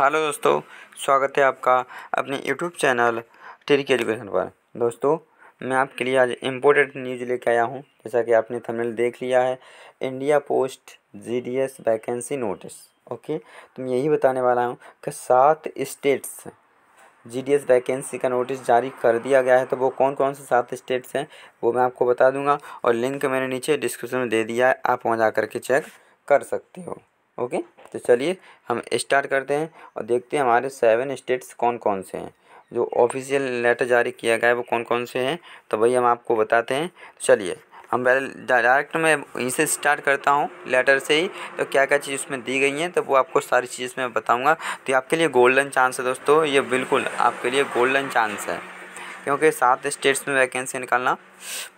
hello दोस्तों स्वागत है आपका अपने यूट्यूब चैनल टेरिक एजुकेशन पर दोस्तों मैं आपके लिए आज इम्पोर्टेंट न्यूज लेके आया हूँ जैसा कि आपने थंबनेल देख लिया है India post GDS vacancy notice okay तो मैं यही बताने वाला हूँ कि सात स्टेट्स जीडीएस वैकेंसी का नोटिस जारी कर दिया गया है तो वो कौन कौन से सात स्टेट्स हैं वो मैं आपको बता दूँगा और लिंक मैंने नीचे डिस्क्रिप्शन में दे दिया है आप वहाँ जा करके चेक कर सकते हो ओके तो चलिए हम स्टार्ट करते हैं और देखते हैं हमारे सेवन स्टेट्स कौन कौन से हैं जो ऑफिशियल लेटर जारी किया गया है वो कौन कौन से हैं तो वही हम आपको बताते हैं तो चलिए हम पहले डायरेक्ट मैं यहीं से स्टार्ट करता हूँ लेटर से ही तो क्या क्या चीज़ उसमें दी गई हैं तो वो आपको सारी चीज़ मैं बताऊँगा तो ये आपके लिए गोल्डन चांस है दोस्तों ये बिल्कुल आपके लिए गोल्डन चांस है क्योंकि सात स्टेट्स में वैकेंसी निकालना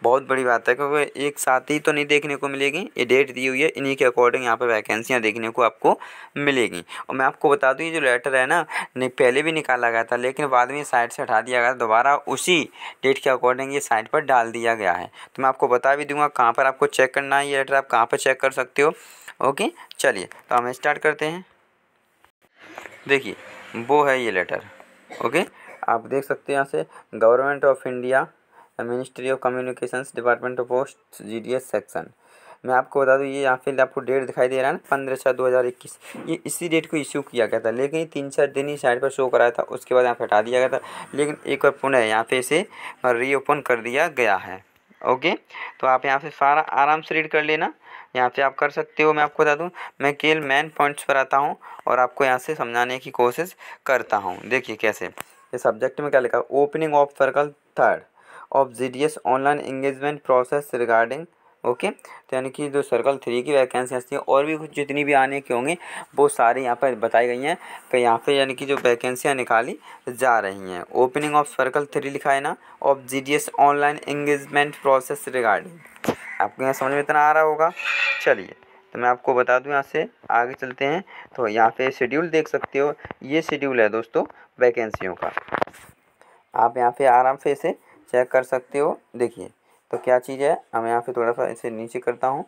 बहुत बड़ी बात है क्योंकि एक साथ ही तो नहीं देखने को मिलेगी ये डेट दी हुई है इन्हीं के अकॉर्डिंग यहाँ पर वैकेंसियाँ देखने को आपको मिलेगी और मैं आपको बता दूँ ये जो लेटर है ना पहले भी निकाला गया था लेकिन बाद में साइट से हटा दिया गया दोबारा उसी डेट के अकॉर्डिंग ये साइट पर डाल दिया गया है तो मैं आपको बता भी दूंगा कहाँ पर आपको चेक करना है ये लेटर आप कहाँ पर चेक कर सकते हो ओके चलिए तो हम स्टार्ट करते हैं देखिए वो है ये लेटर ओके आप देख सकते हैं यहाँ से government of India ministry of communications department of post G section मैं आपको बता दूँ ये यहाँ पे आपको डेट दिखाई दे रहा है ना पंद्रह छः दो हज़ार इक्कीस ये इसी डेट को इश्यू किया गया था लेकिन तीन चार दिन ही साइड पर शो कराया था उसके बाद यहाँ पर हटा दिया गया था लेकिन एक बार पुनः यहाँ पे इसे रीओपन कर दिया गया है ओके तो आप यहाँ से सारा आराम से रीड कर लेना यहाँ पे आप कर सकते हो मैं आपको बता दूँ मैं केल मेन पॉइंट्स पर आता हूँ और आपको यहाँ से समझाने की कोशिश करता हूँ देखिए कैसे ये सब्जेक्ट में क्या लिखा है opening of circle third of G D S online engagement process regarding okay तो यानी कि जो सर्कल थ्री की वैकेंसी आती है और भी कुछ जितनी भी आने की होंगी वो सारी यहाँ पर बताई गई हैं कि यहाँ पे यानी कि जो वैकेंसियाँ निकाली जा रही हैं ओपनिंग ऑफ सर्कल थ्री लिखा है ना of G D S online engagement process regarding आपको यहाँ समझ में इतना आ रहा होगा चलिए तो मैं आपको बता दूं यहाँ से आगे चलते हैं तो यहाँ पे शेड्यूल देख सकते हो ये शेड्यूल है दोस्तों वैकेंसीयों का आप यहाँ पे आराम से इसे चेक कर सकते हो देखिए तो क्या चीज़ है अब यहाँ पे थोड़ा सा इसे नीचे करता हूँ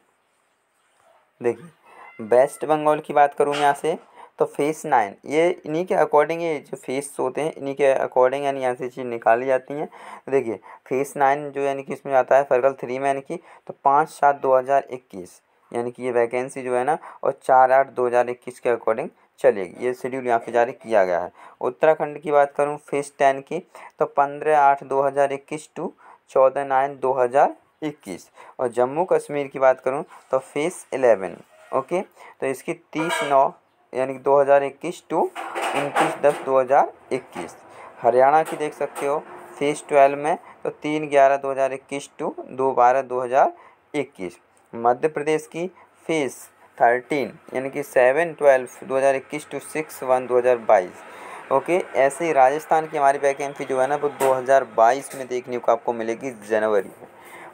देखिए वेस्ट बंगाल की बात करूँ यहाँ से तो फेस नाइन ये इन्हीं के अकॉर्डिंग ये जो फेस होते हैं इन्हीं के अकॉर्डिंग यानी यहाँ से चीज़ निकाली जाती हैं देखिए फेस नाइन जो यानी कि इसमें आता है सर्कल थ्री में यानी कि तो पाँच सात दो हज़ार इक्कीस यानी कि ये वैकेंसी जो है ना और चार आठ दो हज़ार इक्कीस के अकॉर्डिंग चलेगी ये शेड्यूल यहाँ पे जारी किया गया है उत्तराखंड की बात करूँ फेस टेन की तो पंद्रह आठ दो हज़ार इक्कीस टू चौदह नाइन दो हज़ार इक्कीस और जम्मू कश्मीर की बात करूँ तो फेस एलेवन ओके तो इसकी तीस नौ यानी कि दो हज़ार इक्कीस टू उनतीस दस दो हज़ार इक्कीस हरियाणा की देख सकते हो फेस ट्वेल्व में तो तीन ग्यारह दो हज़ार इक्कीस टू दो बारह दो हज़ार इक्कीस मध्य प्रदेश की फीस थर्टीन यानी कि सेवन ट्वेल्व दो हज़ार इक्कीस टू सिक्स वन दो हज़ार बाईस ओके ऐसे ही राजस्थान की हमारी वैकेंसी जो है ना वो दो हज़ार बाईस में देखने को आपको मिलेगी जनवरी में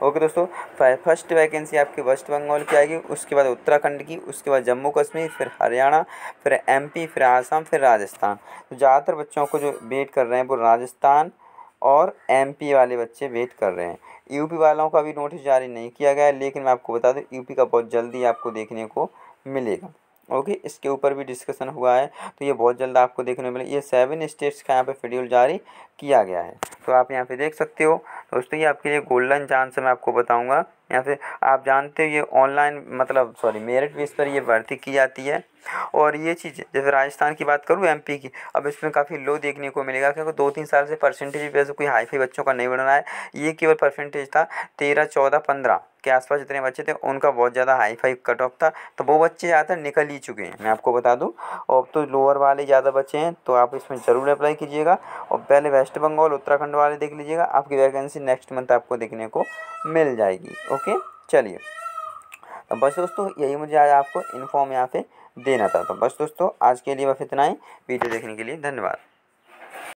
ओके दोस्तों फर्स्ट वैकेंसी आपकी वेस्ट बंगाल की आएगी उसके बाद उत्तराखंड की उसके बाद जम्मू कश्मीर फिर हरियाणा फिर एमपी फिर आसाम फिर राजस्थान तो ज़्यादातर बच्चों को जो वेट कर रहे हैं वो राजस्थान और एम पी वाले बच्चे वेट कर रहे हैं यू पी वालों का अभी नोटिस जारी नहीं किया गया है लेकिन मैं आपको बता दूँ यू पी का बहुत जल्दी आपको देखने को मिलेगा ओके इसके ऊपर भी डिस्कशन हुआ है तो ये बहुत जल्द आपको देखने मिले ये सेवन स्टेट्स का यहाँ पे शेड्यूल जारी किया गया है तो आप यहाँ पे देख सकते हो दोस्तों ये आपके लिए गोल्डन चांस है मैं आपको बताऊँगा यहाँ पे आप जानते हो ये ऑनलाइन मतलब सॉरी मेरिट बेस पर ये भर्ती की जाती है और ये चीज़ जैसे राजस्थान की बात करूँ एमपी की अब इसमें काफ़ी लो देखने को मिलेगा क्योंकि दो तीन साल से परसेंटेज भी वैसे कोई हाई फाई बच्चों का नहीं बढ़ रहा है ये केवल परसेंटेज था तेरह चौदह पंद्रह के आसपास जितने बच्चे थे उनका बहुत ज़्यादा हाई फाई कट ऑफ था तो वो बच्चे ज़्यादातर निकल ही चुके हैं मैं आपको बता दूँ और तो लोअर वाले ज़्यादा बच्चे हैं तो आप इसमें ज़रूर अप्लाई कीजिएगा और पहले वेस्ट बंगाल उत्तराखंड वाले देख लीजिएगा आपकी वैकेंसी नेक्स्ट मंथ आपको देखने को मिल जाएगी ओके चलिए तो बस दोस्तों यही मुझे आज आपको इन्फॉर्म यहाँ पे देना था तो बस दोस्तों आज के लिए बस इतना ही वीडियो देखने के लिए धन्यवाद